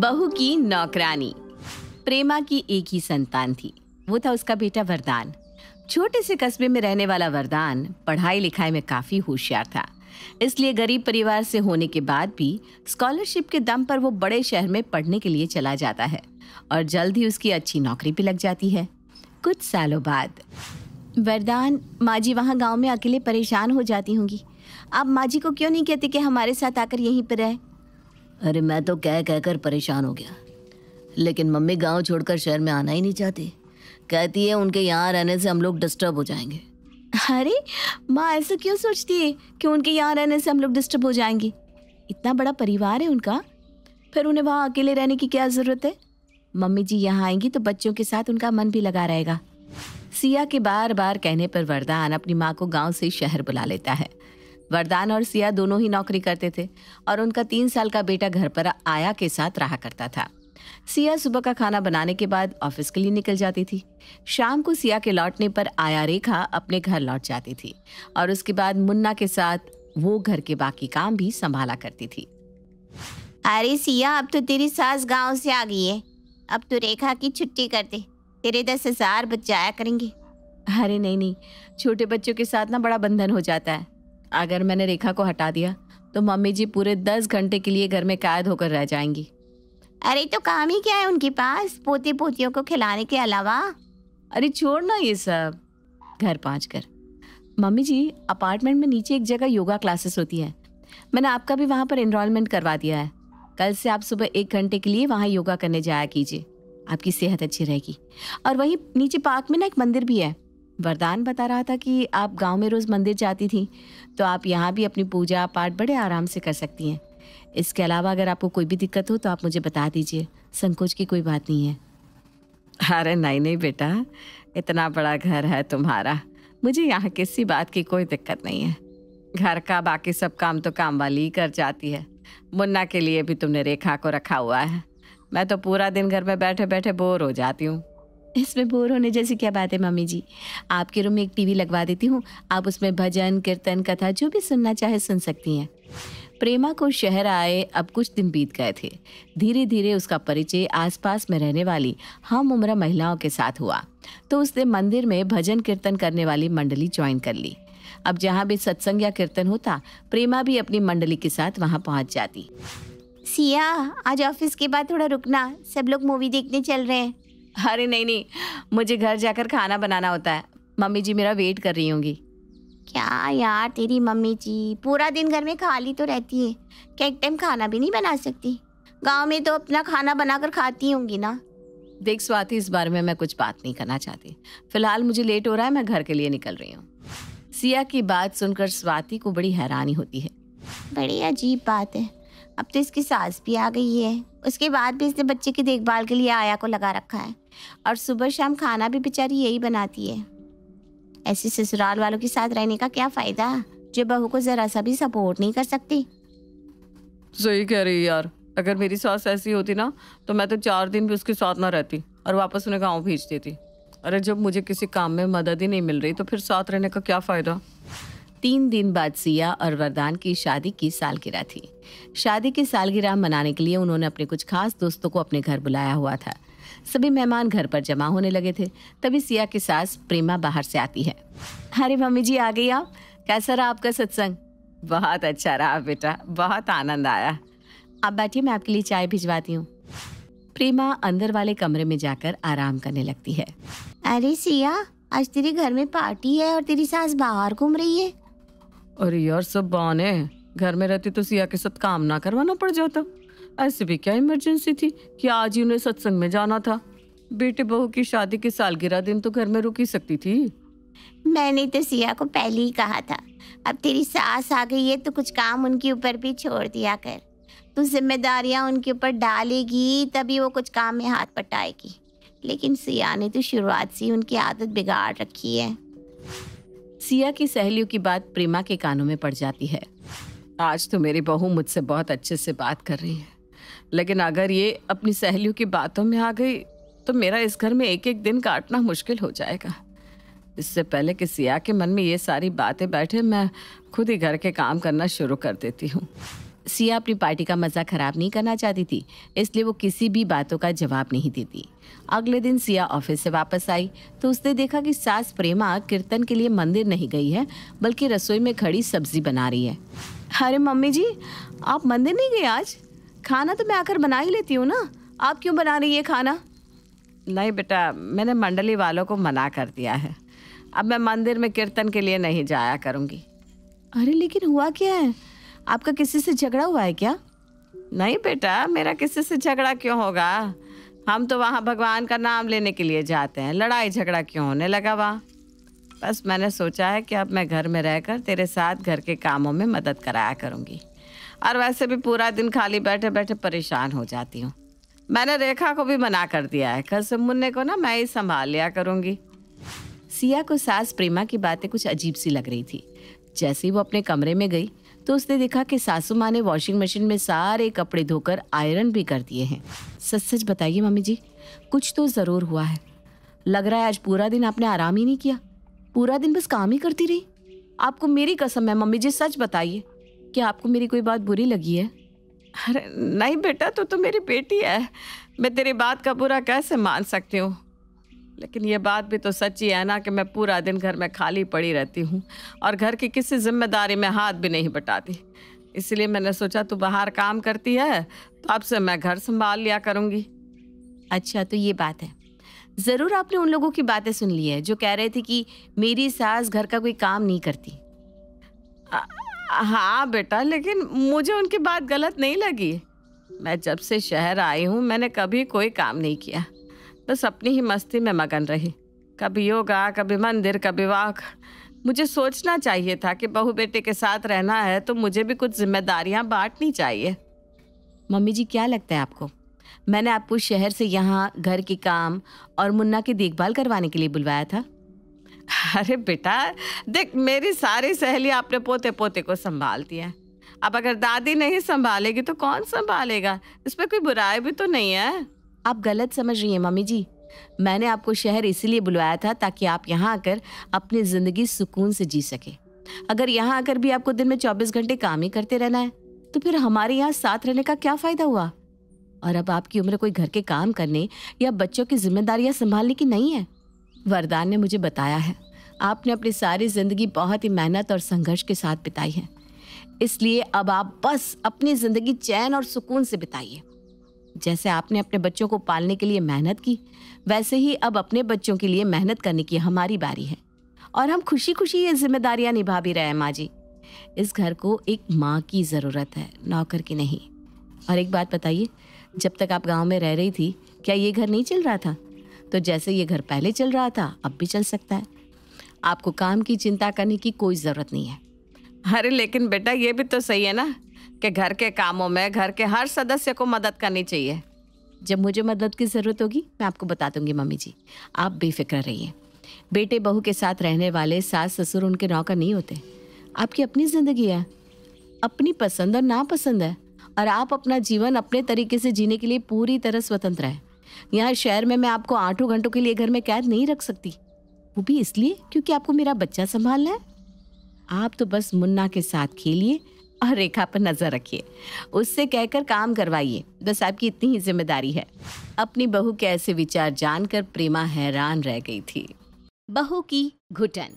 बहू की नौकरानी प्रेमा की एक ही संतान थी वो था उसका बेटा वरदान छोटे से कस्बे में रहने वाला वरदान पढ़ाई लिखाई में काफ़ी होशियार था इसलिए गरीब परिवार से होने के बाद भी स्कॉलरशिप के दम पर वो बड़े शहर में पढ़ने के लिए चला जाता है और जल्द ही उसकी अच्छी नौकरी भी लग जाती है कुछ सालों बाद वरदान माँ जी वहाँ गाँव में अकेले परेशान हो जाती होंगी आप माँ जी को क्यों नहीं कहते कि हमारे साथ आकर यहीं पर रहे अरे मैं तो कह कहकर परेशान हो गया लेकिन मम्मी गांव छोड़कर शहर में आना ही नहीं चाहती कहती है उनके यहाँ रहने से हम लोग डिस्टर्ब हो जाएंगे अरे माँ ऐसा क्यों सोचती है कि उनके यहाँ रहने से हम लोग डिस्टर्ब हो जाएंगे इतना बड़ा परिवार है उनका फिर उन्हें वहाँ अकेले रहने की क्या ज़रूरत है मम्मी जी यहाँ आएंगी तो बच्चों के साथ उनका मन भी लगा रहेगा सिया के बार बार कहने पर वरदान अपनी माँ को गांव से शहर बुला लेता है वरदान और सिया दोनों ही नौकरी करते थे और उनका तीन साल का बेटा घर पर आया के साथ रहा करता था सिया सुबह का खाना बनाने के बाद ऑफिस के लिए निकल जाती थी शाम को सिया के लौटने पर आया रेखा अपने घर लौट जाती थी और उसके बाद मुन्ना के साथ वो घर के बाकी काम भी संभाला करती थी अरे सिया अब तो तेरी सास गांव से आ गई है अब तो रेखा की छुट्टी कर दे तेरे दस हजार बच्चे आया करेंगे अरे नहीं नहीं छोटे बच्चों के साथ ना बड़ा बंधन हो जाता है अगर मैंने रेखा को हटा दिया तो मम्मी जी पूरे दस घंटे के लिए घर में कैद होकर रह जाएंगी अरे तो काम ही क्या है उनके पास पोते पोतियों को खिलाने के अलावा अरे छोड़ ना ये सब घर पहुँच कर मम्मी जी अपार्टमेंट में नीचे एक जगह योगा क्लासेस होती है मैंने आपका भी वहाँ पर इनरोलमेंट करवा दिया है कल से आप सुबह एक घंटे के लिए वहाँ योगा करने जाया कीजिए आपकी सेहत अच्छी रहेगी और वहीं नीचे पार्क में ना एक मंदिर भी है वरदान बता रहा था कि आप गांव में रोज़ मंदिर जाती थी तो आप यहाँ भी अपनी पूजा पाठ बड़े आराम से कर सकती हैं इसके अलावा अगर आपको कोई भी दिक्कत हो तो आप मुझे बता दीजिए संकोच की कोई बात नहीं है अरे नहीं नहीं बेटा इतना बड़ा घर है तुम्हारा मुझे यहाँ किसी बात की कोई दिक्कत नहीं है घर का बाकी सब काम तो काम वाली ही कर जाती है मुन्ना के लिए भी तुमने रेखा को रखा हुआ है मैं तो पूरा दिन घर में बैठे बैठे बोर हो जाती हूँ इसमें बोर होने जैसी क्या बात है मम्मी जी आपके रूम में एक टीवी लगवा देती हूँ आप उसमें भजन कीर्तन कथा जो भी सुनना चाहे सुन सकती हैं प्रेमा को शहर आए अब कुछ दिन बीत गए थे धीरे धीरे उसका परिचय आसपास में रहने वाली हम उम्र महिलाओं के साथ हुआ तो उसने मंदिर में भजन कीर्तन करने वाली मंडली ज्वाइन कर ली अब जहाँ भी सत्संग या कीर्तन होता प्रेमा भी अपनी मंडली के साथ वहाँ पहुँच जाती सिया आज ऑफिस के बाद थोड़ा रुकना सब लोग मूवी देखने चल रहे हैं अरे नहीं नहीं मुझे घर जाकर खाना बनाना होता है मम्मी जी मेरा वेट कर रही होंगी क्या यार तेरी मम्मी जी पूरा दिन घर में खाली तो रहती है क्या एक टाइम खाना भी नहीं बना सकती गांव में तो अपना खाना बनाकर खाती होंगी ना देख स्वाति इस बारे में मैं कुछ बात नहीं करना चाहती फिलहाल मुझे लेट हो रहा है मैं घर के लिए निकल रही हूँ सिया की बात सुनकर स्वाति को बड़ी हैरानी होती है बड़ी अजीब बात है अब तो इसकी सास भी आ गई है उसके बाद भी इसने बच्चे की देखभाल के लिए आया को लगा रखा है और सुबह शाम खाना भी बेचारी यही बनाती है ऐसे ससुराल वालों के साथ रहने का क्या फ़ायदा जो बहू को ज़रा सा भी सपोर्ट नहीं कर सकती सही कह रही यार अगर मेरी सास ऐसी होती ना तो मैं तो चार दिन भी उसके साथ ना रहती और वापस उन्हें गाँव भेज देती अरे जब मुझे किसी काम में मदद ही नहीं मिल रही तो फिर साथ रहने का क्या फ़ायदा तीन दिन बाद सिया और वरदान की शादी की सालगिरह थी शादी की सालगिरह मनाने के लिए उन्होंने अपने कुछ खास दोस्तों को अपने घर बुलाया हुआ था सभी मेहमान घर पर जमा होने लगे थे तभी सिया की सास प्रेमा बाहर से आती है अरे मम्मी जी आ गई आप कैसा रहा आपका सत्संग बहुत अच्छा रहा बेटा बहुत आनंद आया आप बैठिए मैं आपके लिए चाय भिजवाती हूँ प्रेमा अंदर वाले कमरे में जाकर आराम करने लगती है अरे सिया आज तेरे घर में पार्टी है और तेरी सास बाहर घूम रही है अरे यार सब बहाने घर में रहती तो सिया के साथ काम ना करवाना पड़ जाता ऐसे भी क्या इमरजेंसी थी कि आज ही उन्हें सत्संग में जाना था बेटे बहू की शादी के सालगिरह दिन तो घर में रुक ही सकती थी मैंने तो सिया को पहले ही कहा था अब तेरी सास आ गई है तो कुछ काम उनके ऊपर भी छोड़ दिया कर तू जिम्मेदारियां उनके ऊपर डालेगी तभी वो कुछ काम में हाथ पटाएगी लेकिन सिया ने तो शुरुआत से उनकी आदत बिगाड़ रखी है सिया की सहेलियों की बात प्रेमा के कानों में पड़ जाती है आज तो मेरी बहू मुझसे बहुत अच्छे से बात कर रही है लेकिन अगर ये अपनी सहेलियों की बातों में आ गई तो मेरा इस घर में एक एक दिन काटना मुश्किल हो जाएगा इससे पहले कि सिया के मन में ये सारी बातें बैठे मैं खुद ही घर के काम करना शुरू कर देती हूँ सिया अपनी पार्टी का मज़ा ख़राब नहीं करना चाहती थी इसलिए वो किसी भी बातों का जवाब नहीं देती अगले दिन सिया ऑफिस से वापस आई तो उसने देखा कि सास प्रेमा कीर्तन के लिए मंदिर नहीं गई है बल्कि रसोई में खड़ी सब्जी बना रही है अरे मम्मी जी आप मंदिर नहीं गए आज खाना तो मैं आकर बना ही लेती हूँ ना आप क्यों बना रही है खाना नहीं बेटा मैंने मंडली वालों को मना कर दिया है अब मैं मंदिर में कीर्तन के लिए नहीं जाया करूँगी अरे लेकिन हुआ क्या है आपका किसी से झगड़ा हुआ है क्या नहीं बेटा मेरा किसी से झगड़ा क्यों होगा हम तो वहाँ भगवान का नाम लेने के लिए जाते हैं लड़ाई झगड़ा क्यों होने लगा वहाँ बस मैंने सोचा है कि अब मैं घर में रहकर तेरे साथ घर के कामों में मदद कराया करूँगी और वैसे भी पूरा दिन खाली बैठे बैठे परेशान हो जाती हूँ मैंने रेखा को भी मना कर दिया है कल से मुन्ने को ना मैं ही संभाल लिया करूँगी सिया को सास प्रेमा की बातें कुछ अजीब सी लग रही थी जैसे ही वो अपने कमरे में गई तो उसने देखा कि सासू माँ ने वॉशिंग मशीन में सारे कपड़े धोकर आयरन भी कर दिए हैं सच सच बताइए मम्मी जी कुछ तो ज़रूर हुआ है लग रहा है आज पूरा दिन आपने आराम ही नहीं किया पूरा दिन बस काम ही करती रही आपको मेरी कसम है मम्मी जी सच बताइए क्या आपको मेरी कोई बात बुरी लगी है अरे नहीं बेटा तू तो, तो मेरी बेटी है मैं तेरी बात का बुरा कैसे मान सकती हूँ लेकिन ये बात भी तो सच्ची है ना कि मैं पूरा दिन घर में खाली पड़ी रहती हूँ और घर की किसी जिम्मेदारी में हाथ भी नहीं बटाती इसलिए मैंने सोचा तू बाहर काम करती है तो अब से मैं घर संभाल लिया करूँगी अच्छा तो ये बात है ज़रूर आपने उन लोगों की बातें सुन ली है जो कह रहे थे कि मेरी सास घर का कोई काम नहीं करती हाँ बेटा लेकिन मुझे उनकी बात गलत नहीं लगी मैं जब से शहर आई हूँ मैंने कभी कोई काम नहीं किया बस अपनी ही मस्ती में मगन रही कभी योगा कभी मंदिर कभी वाक मुझे सोचना चाहिए था कि बहू बेटे के साथ रहना है तो मुझे भी कुछ जिम्मेदारियाँ बांटनी चाहिए मम्मी जी क्या लगता है आपको मैंने आपको शहर से यहाँ घर के काम और मुन्ना की देखभाल करवाने के लिए बुलवाया था अरे बेटा देख मेरी सारी सहेली अपने पोते पोते को संभालती है अब अगर दादी नहीं संभालेगी तो कौन संभालेगा इसमें कोई बुराई भी तो नहीं है आप गलत समझ रही हैं मम्मी जी मैंने आपको शहर इसीलिए बुलवाया था ताकि आप यहाँ आकर अपनी ज़िंदगी सुकून से जी सके अगर यहाँ आकर भी आपको दिन में चौबीस घंटे काम ही करते रहना है तो फिर हमारे यहाँ साथ रहने का क्या फ़ायदा हुआ और अब आपकी उम्र कोई घर के काम करने या बच्चों की जिम्मेदारियाँ संभालने की नहीं है वरदान ने मुझे बताया है आपने अपनी सारी ज़िंदगी बहुत ही मेहनत और संघर्ष के साथ बिताई है इसलिए अब आप बस अपनी ज़िंदगी चैन और सुकून से बिताइए जैसे आपने अपने बच्चों को पालने के लिए मेहनत की वैसे ही अब अपने बच्चों के लिए मेहनत करने की हमारी बारी है और हम खुशी खुशी ये जिम्मेदारियाँ निभा भी रहे हैं माँ जी इस घर को एक माँ की ज़रूरत है नौकर की नहीं और एक बात बताइए जब तक आप गांव में रह रही थी क्या ये घर नहीं चल रहा था तो जैसे ये घर पहले चल रहा था अब भी चल सकता है आपको काम की चिंता करने की कोई ज़रूरत नहीं है अरे लेकिन बेटा ये भी तो सही है ना कि घर के कामों में घर के हर सदस्य को मदद करनी चाहिए जब मुझे मदद की ज़रूरत होगी मैं आपको बता दूंगी मम्मी जी आप बेफिक्र रहिए बेटे बहू के साथ रहने वाले सास ससुर उनके नौकर नहीं होते आपकी अपनी ज़िंदगी है अपनी पसंद और नापसंद है और आप अपना जीवन अपने तरीके से जीने के लिए पूरी तरह स्वतंत्र है यहाँ शहर में मैं आपको आठों घंटों के लिए घर में कैद नहीं रख सकती वो भी इसलिए क्योंकि आपको मेरा बच्चा संभालना है आप तो बस मुन्ना के साथ खेलिए और रेखा पर नज़र रखिए उससे कहकर काम करवाइए बस आपकी इतनी ही जिम्मेदारी है अपनी बहू के ऐसे विचार जानकर प्रेमा हैरान रह गई थी बहू की घुटन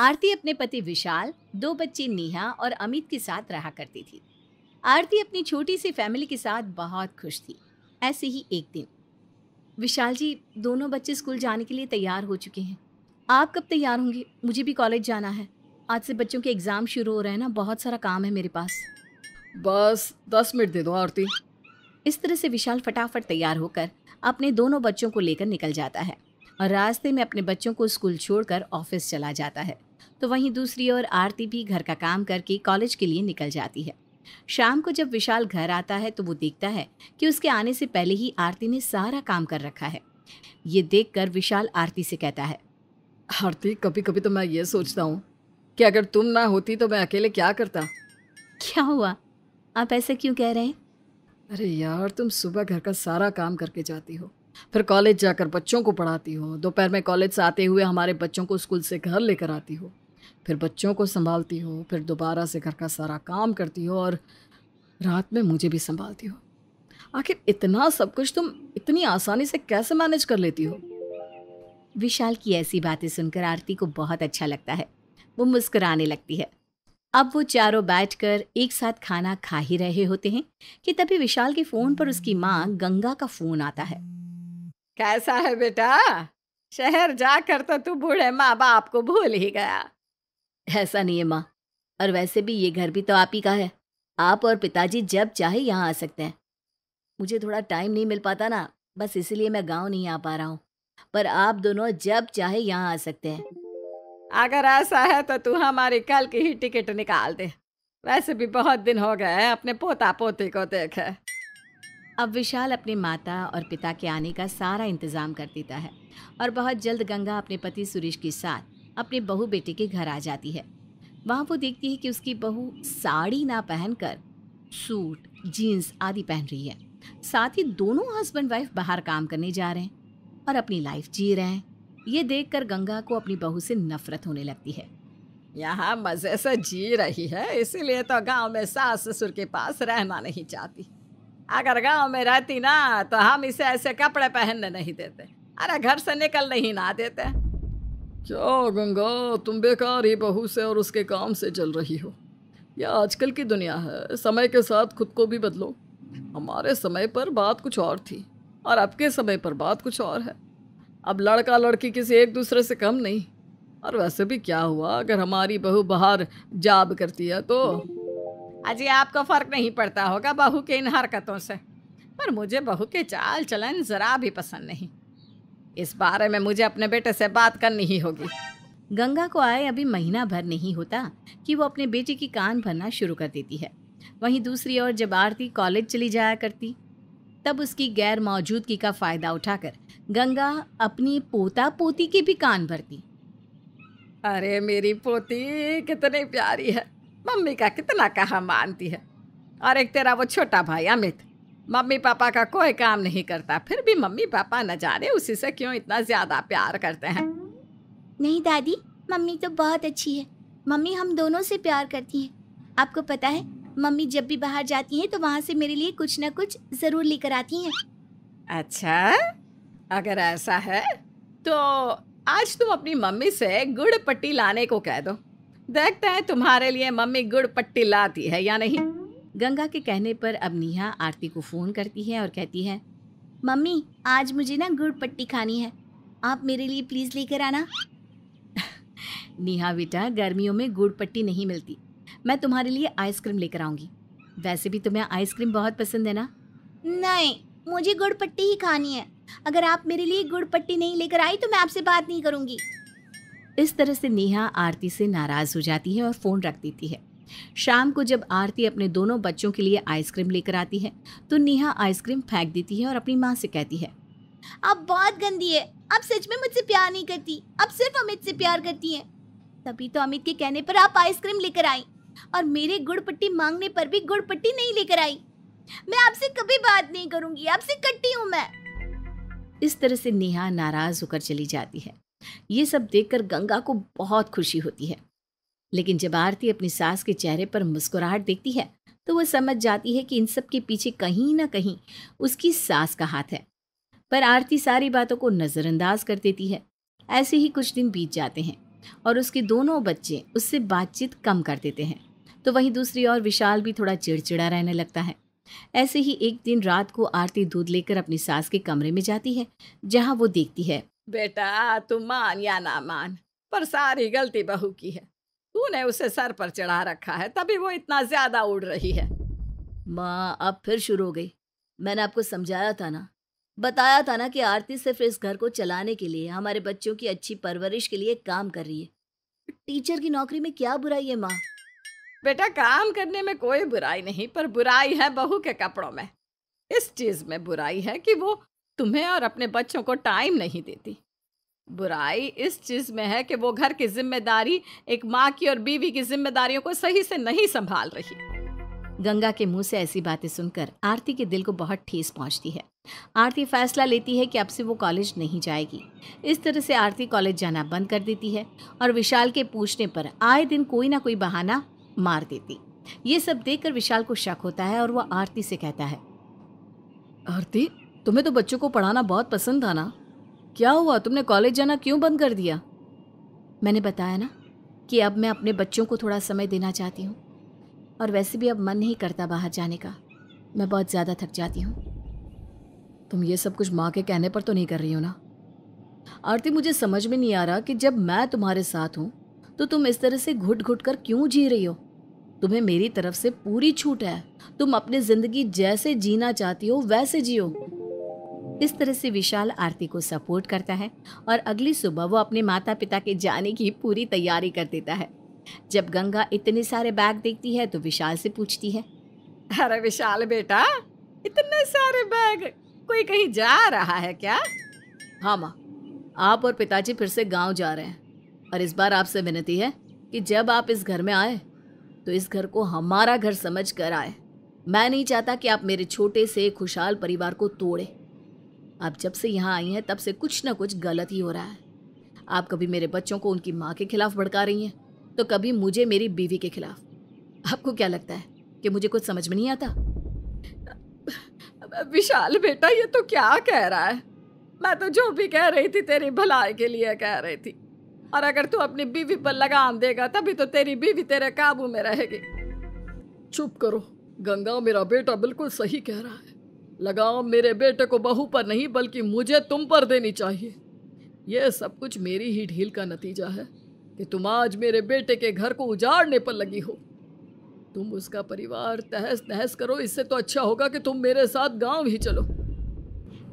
आरती अपने पति विशाल दो बच्चे नेहा और अमित के साथ रहा करती थी आरती अपनी छोटी सी फैमिली के साथ बहुत खुश थी ऐसे ही एक दिन विशाल जी दोनों बच्चे स्कूल जाने के लिए तैयार हो चुके हैं आप कब तैयार होंगे मुझे भी कॉलेज जाना है आज से बच्चों के एग्ज़ाम शुरू हो रहे हैं ना बहुत सारा काम है मेरे पास बस दस मिनट दे दो आरती इस तरह से विशाल फटाफट तैयार होकर अपने दोनों बच्चों को लेकर निकल जाता है और रास्ते में अपने बच्चों को स्कूल छोड़कर ऑफिस चला जाता है तो वहीं दूसरी ओर आरती भी घर का काम करके कॉलेज के लिए निकल जाती है शाम को जब विशाल घर आता है तो वो देखता है कि उसके आने से पहले ही आरती ने सारा काम कर रखा है ये देख विशाल आरती से कहता है आरती कभी कभी तो मैं ये सोचता हूँ कि अगर तुम ना होती तो मैं अकेले क्या करता क्या हुआ आप ऐसा क्यों कह रहे हैं अरे यार तुम सुबह घर का सारा काम करके जाती हो फिर कॉलेज जाकर बच्चों को पढ़ाती हो दोपहर में कॉलेज से आते हुए हमारे बच्चों को स्कूल से घर लेकर आती हो फिर बच्चों को संभालती हो फिर दोबारा से घर का सारा काम करती हो और रात में मुझे भी संभालती हो आखिर इतना सब कुछ तुम इतनी आसानी से कैसे मैनेज कर लेती हो विशाल की ऐसी बातें सुनकर आरती को बहुत अच्छा लगता है वो मुस्कुराने लगती है अब वो चारों बैठकर एक साथ खाना खा ही रहे होते हैं कि तभी विशाल के फोन पर उसकी माँ गंगा का फोन आता है कैसा है बेटा शहर जाकर तो तू बूढ़े माँ बाप को भूल ही गया ऐसा नहीं है माँ और वैसे भी ये घर भी तो आप ही का है आप और पिताजी जब चाहे यहाँ आ सकते हैं मुझे थोड़ा टाइम नहीं मिल पाता ना बस इसीलिए मैं गांव नहीं आ पा रहा हूँ पर आप दोनों जब चाहे यहाँ आ सकते हैं अगर ऐसा है तो तू हमारी कल की ही टिकट निकाल दे वैसे भी बहुत दिन हो गए हैं अपने पोता पोती को देखे अब विशाल अपने माता और पिता के आने का सारा इंतज़ाम कर देता है और बहुत जल्द गंगा अपने पति सुरेश के साथ अपने बहू बेटे के घर आ जाती है वहाँ वो देखती है कि उसकी बहू साड़ी ना पहनकर सूट जीन्स आदि पहन रही है साथ ही दोनों हस्बैंड वाइफ बाहर काम करने जा रहे हैं और अपनी लाइफ जी रहे हैं ये देखकर गंगा को अपनी बहू से नफरत होने लगती है यहाँ मज़े से जी रही है इसीलिए तो गांव में सास ससुर के पास रहना नहीं चाहती अगर गांव में रहती ना तो हम इसे ऐसे कपड़े पहनने नहीं देते अरे घर से निकल नहीं ना देते क्या गंगा तुम बेकार ही बहू से और उसके काम से चल रही हो यह आजकल की दुनिया है समय के साथ खुद को भी बदलो हमारे समय पर बात कुछ और थी और अब के समय पर बात कुछ और है अब लड़का लड़की किसी एक दूसरे से कम नहीं और वैसे भी क्या हुआ अगर हमारी बहू बाहर जाब करती है तो अजी आपको फर्क नहीं पड़ता होगा बहू के इन हरकतों से पर मुझे बहू के चाल चलन ज़रा भी पसंद नहीं इस बारे में मुझे अपने बेटे से बात करनी ही होगी गंगा को आए अभी महीना भर नहीं होता कि वो अपने बेटे की कान भरना शुरू कर देती है वहीं दूसरी ओर जब आरती कॉलेज चली जाया करती तब उसकी गैर मौजूदगी का फ़ायदा उठाकर गंगा अपनी पोता पोती की भी कान भरती अरे मेरी पोती कितनी प्यारी है मम्मी का कितना कहा मानती है और एक तेरा वो छोटा भाई अमित मम्मी पापा का कोई काम नहीं करता फिर भी मम्मी पापा न जाने उसी से क्यों इतना ज्यादा प्यार करते हैं नहीं दादी मम्मी तो बहुत अच्छी है मम्मी हम दोनों से प्यार करती हैं आपको पता है मम्मी जब भी बाहर जाती हैं तो वहाँ से मेरे लिए कुछ ना कुछ ज़रूर लेकर आती हैं अच्छा अगर ऐसा है तो आज तुम अपनी मम्मी से गुड़ पट्टी लाने को कह दो देखते हैं तुम्हारे लिए मम्मी गुड़ पट्टी लाती है या नहीं गंगा के कहने पर अब नेहा आरती को फ़ोन करती है और कहती है मम्मी आज मुझे ना गुड़ पट्टी खानी है आप मेरे लिए प्लीज़ लेकर आना नेहा बेटा गर्मियों में गुड़ पट्टी नहीं मिलती मैं तुम्हारे लिए आइसक्रीम लेकर आऊँगी वैसे भी तुम्हें आइसक्रीम बहुत पसंद है ना नहीं मुझे गुड़ पट्टी ही खानी है अगर आप मेरे लिए गुड़ पट्टी नहीं लेकर आई तो मैं आपसे बात नहीं करूँगी इस तरह से नेहा आरती से नाराज़ हो जाती है और फ़ोन रख देती है शाम को जब आरती अपने दोनों बच्चों के लिए आइसक्रीम लेकर आती है तो नेहा आइसक्रीम फेंक देती है और अपनी माँ से कहती है अब बहुत गंदी है अब सच में मुझसे प्यार नहीं करती अब सिर्फ अमित से प्यार करती है तभी तो अमित के कहने पर आप आइसक्रीम लेकर आई और मेरे गुड़ पट्टी मांगने पर भी गुड़ पट्टी नहीं लेकर आई मैं आपसे कभी बात नहीं करूंगी आपसे कट्टी हूं मैं इस तरह से नेहा नाराज होकर चली जाती है ये सब देखकर गंगा को बहुत खुशी होती है लेकिन जब आरती अपनी सास के चेहरे पर मुस्कुराहट देखती है तो वह समझ जाती है कि इन सब के पीछे कहीं ना कहीं उसकी सास का हाथ है पर आरती सारी बातों को नज़रअंदाज कर देती है ऐसे ही कुछ दिन बीत जाते हैं और उसके दोनों बच्चे उससे बातचीत कम कर देते हैं तो वहीं दूसरी ओर विशाल भी थोड़ा चिड़चिड़ा रहने लगता है ऐसे ही एक दिन रात को आरती दूध लेकर अपनी सास के कमरे में जाती है जहाँ वो देखती है बेटा तुम मान या ना मान पर सारी गलती बहू की है तूने उसे सर पर चढ़ा रखा है तभी वो इतना ज्यादा उड़ रही है माँ अब फिर शुरू हो गई मैंने आपको समझाया था ना बताया था ना कि आरती सिर्फ इस घर को चलाने के लिए हमारे बच्चों की अच्छी परवरिश के लिए काम कर रही है टीचर की नौकरी में क्या बुराई है माँ बेटा काम करने में कोई बुराई नहीं पर बुराई है बहू के कपड़ों में इस चीज में बुराई है कि वो तुम्हें और अपने बच्चों को टाइम नहीं देती बुराई इस चीज़ में है कि वो घर की जिम्मेदारी एक माँ की और बीवी की जिम्मेदारियों को सही से नहीं संभाल रही गंगा के मुंह से ऐसी बातें सुनकर आरती के दिल को बहुत ठेस पहुंचती है आरती फैसला लेती है कि अब से वो कॉलेज नहीं जाएगी इस तरह से आरती कॉलेज जाना बंद कर देती है और विशाल के पूछने पर आए दिन कोई ना कोई बहाना मार देती ये सब देखकर विशाल को शक होता है और वह आरती से कहता है आरती तुम्हें तो बच्चों को पढ़ाना बहुत पसंद था ना क्या हुआ तुमने कॉलेज जाना क्यों बंद कर दिया मैंने बताया ना कि अब मैं अपने बच्चों को थोड़ा समय देना चाहती हूँ और वैसे भी अब मन नहीं करता बाहर जाने का मैं बहुत ज़्यादा थक जाती हूँ तुम ये सब कुछ माँ के कहने पर तो नहीं कर रही हो ना आरती मुझे समझ में नहीं आ रहा कि जब मैं तुम्हारे साथ हूँ तो तुम इस तरह से घुट घुट कर क्यों जी रही हो तुम्हें मेरी तरफ से पूरी छूट है तुम अपनी ज़िंदगी जैसे जीना चाहती हो वैसे जियो इस तरह से विशाल आरती को सपोर्ट करता है और अगली सुबह वो अपने माता पिता के जाने की पूरी तैयारी कर देता है जब गंगा इतने सारे बैग देखती है तो विशाल से पूछती है अरे विशाल बेटा इतने सारे बैग कोई कहीं जा रहा है क्या हाँ माँ आप और पिताजी फिर से गांव जा रहे हैं और इस बार आपसे विनती है कि जब आप इस घर में आए तो इस घर को हमारा घर समझ कर आए मैं नहीं चाहता कि आप मेरे छोटे से खुशहाल परिवार को तोड़ें आप जब से यहाँ आई हैं तब से कुछ ना कुछ गलत ही हो रहा है आप कभी मेरे बच्चों को उनकी माँ के खिलाफ भड़का रही हैं तो कभी मुझे मेरी बीवी के खिलाफ आपको क्या लगता है कि मुझे कुछ समझ में नहीं आता विशाल बेटा ये तो क्या कह रहा है मैं तो जो भी कह रही थी तेरी भलाई के लिए कह रही थी और अगर तू अपनी बीवी पर लगाम देगा तभी तो तेरी बीवी तेरे काबू में रहेगी चुप करो गंगा मेरा बेटा बिल्कुल सही कह रहा है लगाओ मेरे बेटे को बहू पर नहीं बल्कि मुझे तुम पर देनी चाहिए यह सब कुछ मेरी ही ढील का नतीजा है कि तुम आज मेरे बेटे के घर को उजाड़ने पर लगी हो तुम उसका परिवार तहस नहस करो इससे तो अच्छा होगा कि तुम मेरे साथ गांव ही चलो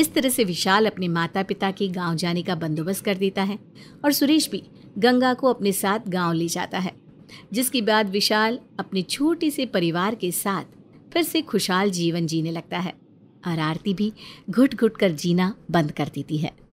इस तरह से विशाल अपने माता पिता के गांव जाने का बंदोबस्त कर देता है और सुरेश भी गंगा को अपने साथ गांव ले जाता है जिसके बाद विशाल अपने छोटे से परिवार के साथ फिर से खुशहाल जीवन जीने लगता है और आरती भी घुट घुट कर जीना बंद कर देती है